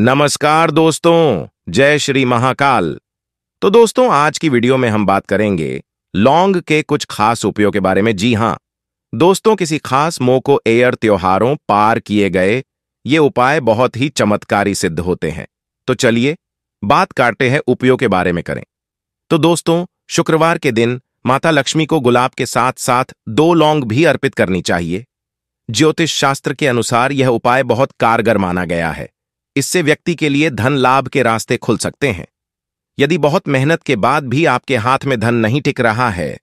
नमस्कार दोस्तों जय श्री महाकाल तो दोस्तों आज की वीडियो में हम बात करेंगे लौंग के कुछ खास उपयोग के बारे में जी हां दोस्तों किसी खास मोको एयर त्योहारों पार किए गए ये उपाय बहुत ही चमत्कारी सिद्ध होते हैं तो चलिए बात काटे हैं उपयोग के बारे में करें तो दोस्तों शुक्रवार के दिन माता लक्ष्मी को गुलाब के साथ साथ दो लौंग भी अर्पित करनी चाहिए ज्योतिष शास्त्र के अनुसार यह उपाय बहुत कारगर माना गया है इससे व्यक्ति के लिए धन लाभ के रास्ते खुल सकते हैं यदि बहुत मेहनत के बाद भी आपके हाथ में धन नहीं टिक रहा है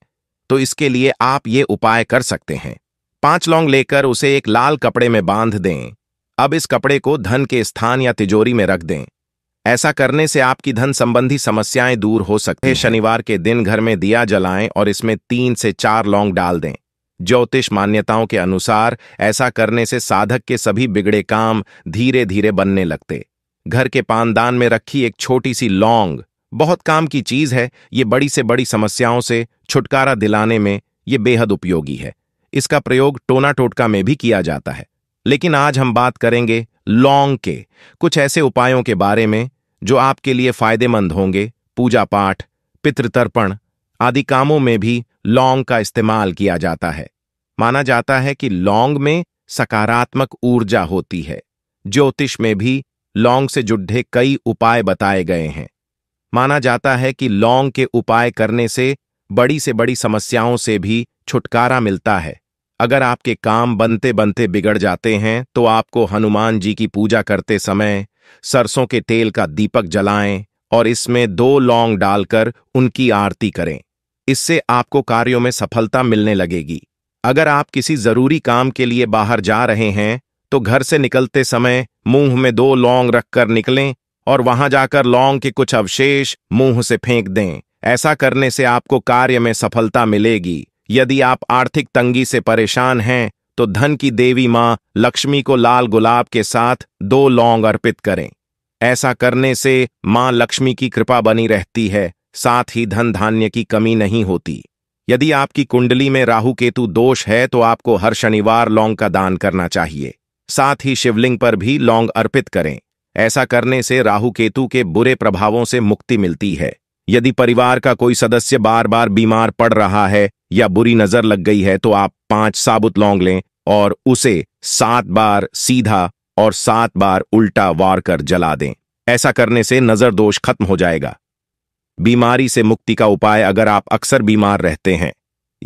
तो इसके लिए आप ये उपाय कर सकते हैं पांच लौंग लेकर उसे एक लाल कपड़े में बांध दें अब इस कपड़े को धन के स्थान या तिजोरी में रख दें ऐसा करने से आपकी धन संबंधी समस्याएं दूर हो सकती हैं शनिवार के दिन घर में दिया जलाएं और इसमें तीन से चार लौंग डाल दें ज्योतिष मान्यताओं के अनुसार ऐसा करने से साधक के सभी बिगड़े काम धीरे धीरे बनने लगते घर के पानदान में रखी एक छोटी सी लौंग बहुत काम की चीज है ये बड़ी से बड़ी समस्याओं से छुटकारा दिलाने में ये बेहद उपयोगी है इसका प्रयोग टोना टोटका में भी किया जाता है लेकिन आज हम बात करेंगे लौंग के कुछ ऐसे उपायों के बारे में जो आपके लिए फायदेमंद होंगे पूजा पाठ पितृतर्पण आदि कामों में भी लौंग का इस्तेमाल किया जाता है माना जाता है कि लौंग में सकारात्मक ऊर्जा होती है ज्योतिष में भी लौंग से जुड़े कई उपाय बताए गए हैं माना जाता है कि लौंग के उपाय करने से बड़ी से बड़ी समस्याओं से भी छुटकारा मिलता है अगर आपके काम बनते बनते बिगड़ जाते हैं तो आपको हनुमान जी की पूजा करते समय सरसों के तेल का दीपक जलाएं और इसमें दो लौंग डालकर उनकी आरती करें इससे आपको कार्यों में सफलता मिलने लगेगी अगर आप किसी जरूरी काम के लिए बाहर जा रहे हैं तो घर से निकलते समय मुंह में दो लौंग रखकर निकलें और वहां जाकर लौंग के कुछ अवशेष मुंह से फेंक दें ऐसा करने से आपको कार्य में सफलता मिलेगी यदि आप आर्थिक तंगी से परेशान हैं तो धन की देवी मां लक्ष्मी को लाल गुलाब के साथ दो लौंग अर्पित करें ऐसा करने से मां लक्ष्मी की कृपा बनी रहती है साथ ही धन धान्य की कमी नहीं होती यदि आपकी कुंडली में राहु केतु दोष है तो आपको हर शनिवार लौंग का दान करना चाहिए साथ ही शिवलिंग पर भी लौंग अर्पित करें ऐसा करने से राहु केतु के बुरे प्रभावों से मुक्ति मिलती है यदि परिवार का कोई सदस्य बार बार बीमार पड़ रहा है या बुरी नजर लग गई है तो आप पांच साबुत लौंग लें और उसे सात बार सीधा और सात बार उल्टा वार कर जला दें ऐसा करने से नजर दोष खत्म हो जाएगा बीमारी से मुक्ति का उपाय अगर आप अक्सर बीमार रहते हैं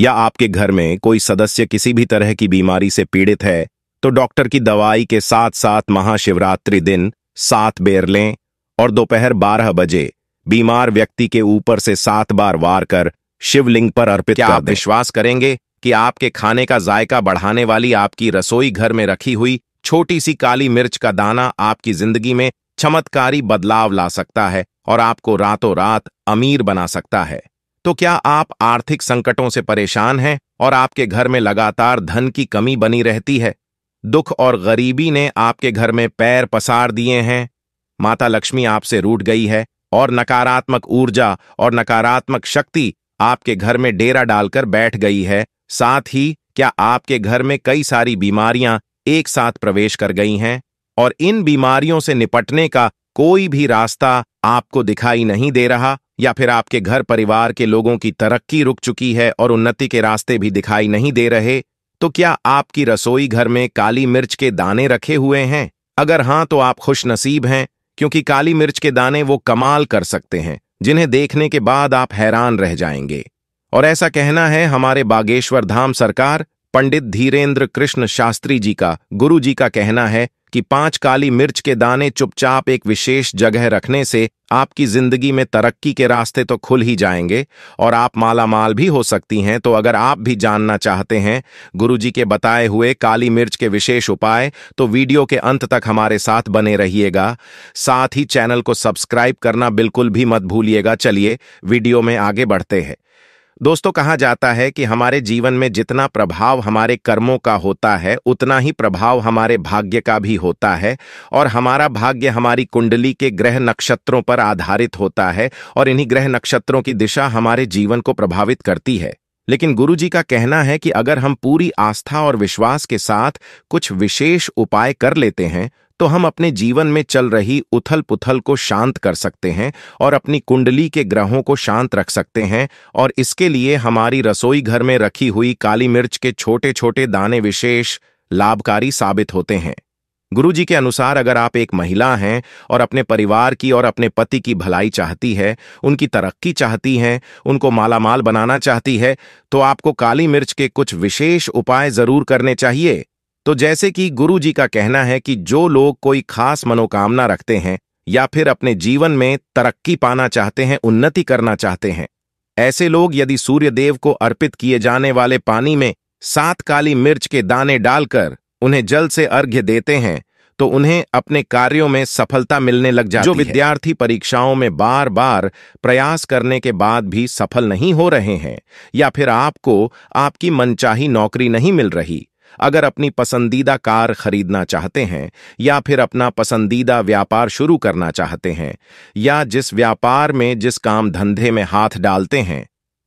या आपके घर में कोई सदस्य किसी भी तरह की बीमारी से पीड़ित है तो डॉक्टर की दवाई के साथ साथ महाशिवरात्रि दिन सात बेर लें और दोपहर बारह बजे बीमार व्यक्ति के ऊपर से सात बार वार कर शिवलिंग पर अर्पित क्या कर आप विश्वास करेंगे कि आपके खाने का जायका बढ़ाने वाली आपकी रसोई घर में रखी हुई छोटी सी काली मिर्च का दाना आपकी जिंदगी में चमत्कारी बदलाव ला सकता है और आपको रातों रात अमीर बना सकता है तो क्या आप आर्थिक संकटों से परेशान हैं और आपके घर में लगातार धन की कमी बनी रहती है दुख और गरीबी ने आपके घर में पैर पसार दिए हैं माता लक्ष्मी आपसे रूट गई है और नकारात्मक ऊर्जा और नकारात्मक शक्ति आपके घर में डेरा डालकर बैठ गई है साथ ही क्या आपके घर में कई सारी बीमारियां एक साथ प्रवेश कर गई हैं और इन बीमारियों से निपटने का कोई भी रास्ता आपको दिखाई नहीं दे रहा या फिर आपके घर परिवार के लोगों की तरक्की रुक चुकी है और उन्नति के रास्ते भी दिखाई नहीं दे रहे तो क्या आपकी रसोई घर में काली मिर्च के दाने रखे हुए हैं अगर हां तो आप खुशनसीब हैं क्योंकि काली मिर्च के दाने वो कमाल कर सकते हैं जिन्हें देखने के बाद आप हैरान रह जाएंगे और ऐसा कहना है हमारे बागेश्वर धाम सरकार पंडित धीरेन्द्र कृष्ण शास्त्री जी का गुरु जी का कहना है कि पांच काली मिर्च के दाने चुपचाप एक विशेष जगह रखने से आपकी जिंदगी में तरक्की के रास्ते तो खुल ही जाएंगे और आप माला माल भी हो सकती हैं तो अगर आप भी जानना चाहते हैं गुरुजी के बताए हुए काली मिर्च के विशेष उपाय तो वीडियो के अंत तक हमारे साथ बने रहिएगा साथ ही चैनल को सब्सक्राइब करना बिल्कुल भी मत भूलिएगा चलिए वीडियो में आगे बढ़ते हैं दोस्तों कहा जाता है कि हमारे जीवन में जितना प्रभाव हमारे कर्मों का होता है उतना ही प्रभाव हमारे भाग्य का भी होता है और हमारा भाग्य हमारी कुंडली के ग्रह नक्षत्रों पर आधारित होता है और इन्हीं ग्रह नक्षत्रों की दिशा हमारे जीवन को प्रभावित करती है लेकिन गुरुजी का कहना है कि अगर हम पूरी आस्था और विश्वास के साथ कुछ विशेष उपाय कर लेते हैं तो हम अपने जीवन में चल रही उथल पुथल को शांत कर सकते हैं और अपनी कुंडली के ग्रहों को शांत रख सकते हैं और इसके लिए हमारी रसोई घर में रखी हुई काली मिर्च के छोटे छोटे दाने विशेष लाभकारी साबित होते हैं गुरुजी के अनुसार अगर आप एक महिला हैं और अपने परिवार की और अपने पति की भलाई चाहती है उनकी तरक्की चाहती हैं उनको मालामाल बनाना चाहती है तो आपको काली मिर्च के कुछ विशेष उपाय जरूर करने चाहिए तो जैसे कि गुरु जी का कहना है कि जो लोग कोई खास मनोकामना रखते हैं या फिर अपने जीवन में तरक्की पाना चाहते हैं उन्नति करना चाहते हैं ऐसे लोग यदि सूर्यदेव को अर्पित किए जाने वाले पानी में सात काली मिर्च के दाने डालकर उन्हें जल से अर्घ्य देते हैं तो उन्हें अपने कार्यों में सफलता मिलने लग जाती जो विद्यार्थी परीक्षाओं में बार बार प्रयास करने के बाद भी सफल नहीं हो रहे हैं या फिर आपको आपकी मनचाही नौकरी नहीं मिल रही अगर अपनी पसंदीदा कार खरीदना चाहते हैं या फिर अपना पसंदीदा व्यापार शुरू करना चाहते हैं या जिस व्यापार में जिस काम धंधे में हाथ डालते हैं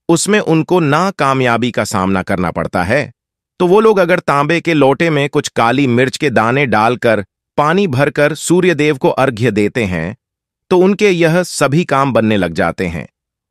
उसमें उनको नाकामयाबी का सामना करना पड़ता है तो वो लोग अगर तांबे के लोटे में कुछ काली मिर्च के दाने डालकर पानी भरकर सूर्यदेव को अर्घ्य देते हैं तो उनके यह सभी काम बनने लग जाते हैं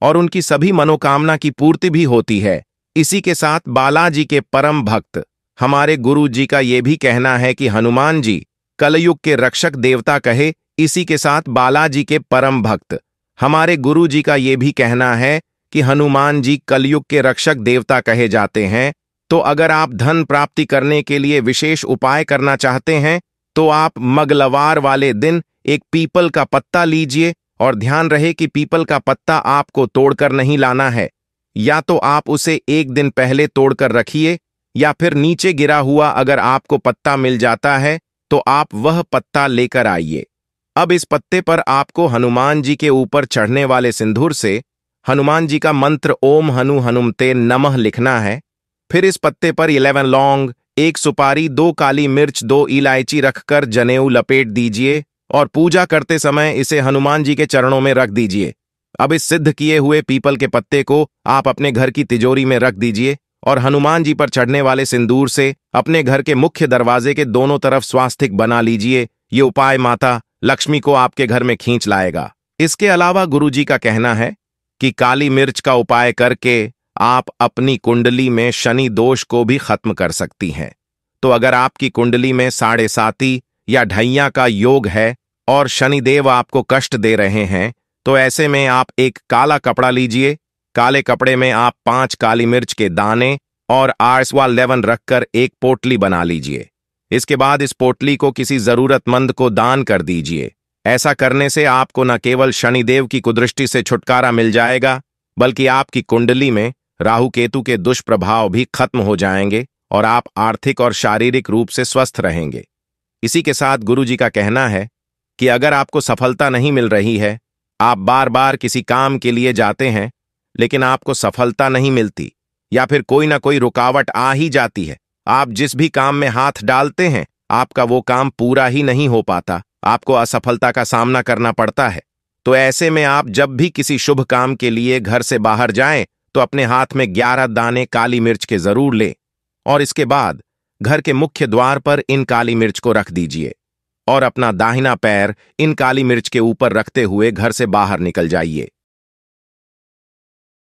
और उनकी सभी मनोकामना की पूर्ति भी होती है इसी के साथ बालाजी के परम भक्त हमारे गुरु जी का ये भी कहना है कि हनुमान जी कलयुग के रक्षक देवता कहे इसी के साथ बालाजी के परम भक्त हमारे गुरु जी का ये भी कहना है कि हनुमान जी कलयुग के रक्षक देवता कहे जाते हैं तो अगर आप धन प्राप्ति करने के लिए विशेष उपाय करना चाहते हैं तो आप मगलवार वाले दिन एक पीपल का पत्ता लीजिए और ध्यान रहे कि पीपल का पत्ता आपको तोड़कर नहीं लाना है या तो आप उसे एक दिन पहले तोड़कर रखिए या फिर नीचे गिरा हुआ अगर आपको पत्ता मिल जाता है तो आप वह पत्ता लेकर आइए अब इस पत्ते पर आपको हनुमान जी के ऊपर चढ़ने वाले सिंदूर से हनुमान जी का मंत्र ओम हनु हनुमते नमः लिखना है फिर इस पत्ते पर इलेवन लौंग एक सुपारी दो काली मिर्च दो इलायची रखकर जनेऊ लपेट दीजिए और पूजा करते समय इसे हनुमान जी के चरणों में रख दीजिए अब इस सिद्ध किए हुए पीपल के पत्ते को आप अपने घर की तिजोरी में रख दीजिए और हनुमान जी पर चढ़ने वाले सिंदूर से अपने घर के मुख्य दरवाजे के दोनों तरफ स्वास्थिक बना लीजिए ये उपाय माता लक्ष्मी को आपके घर में खींच लाएगा इसके अलावा गुरुजी का कहना है कि काली मिर्च का उपाय करके आप अपनी कुंडली में शनि दोष को भी खत्म कर सकती हैं तो अगर आपकी कुंडली में साढ़े साती या ढैया का योग है और शनिदेव आपको कष्ट दे रहे हैं तो ऐसे में आप एक काला कपड़ा लीजिए काले कपड़े में आप पांच काली मिर्च के दाने और आर्सवा लेवन रखकर एक पोटली बना लीजिए इसके बाद इस पोटली को किसी जरूरतमंद को दान कर दीजिए ऐसा करने से आपको न केवल शनिदेव की कुदृष्टि से छुटकारा मिल जाएगा बल्कि आपकी कुंडली में राहु केतु के दुष्प्रभाव भी खत्म हो जाएंगे और आप आर्थिक और शारीरिक रूप से स्वस्थ रहेंगे इसी के साथ गुरु जी का कहना है कि अगर आपको सफलता नहीं मिल रही है आप बार बार किसी काम के लिए जाते हैं लेकिन आपको सफलता नहीं मिलती या फिर कोई ना कोई रुकावट आ ही जाती है आप जिस भी काम में हाथ डालते हैं आपका वो काम पूरा ही नहीं हो पाता आपको असफलता का सामना करना पड़ता है तो ऐसे में आप जब भी किसी शुभ काम के लिए घर से बाहर जाएं तो अपने हाथ में ग्यारह दाने काली मिर्च के जरूर लें और इसके बाद घर के मुख्य द्वार पर इन काली मिर्च को रख दीजिए और अपना दाहिना पैर इन काली मिर्च के ऊपर रखते हुए घर से बाहर निकल जाइए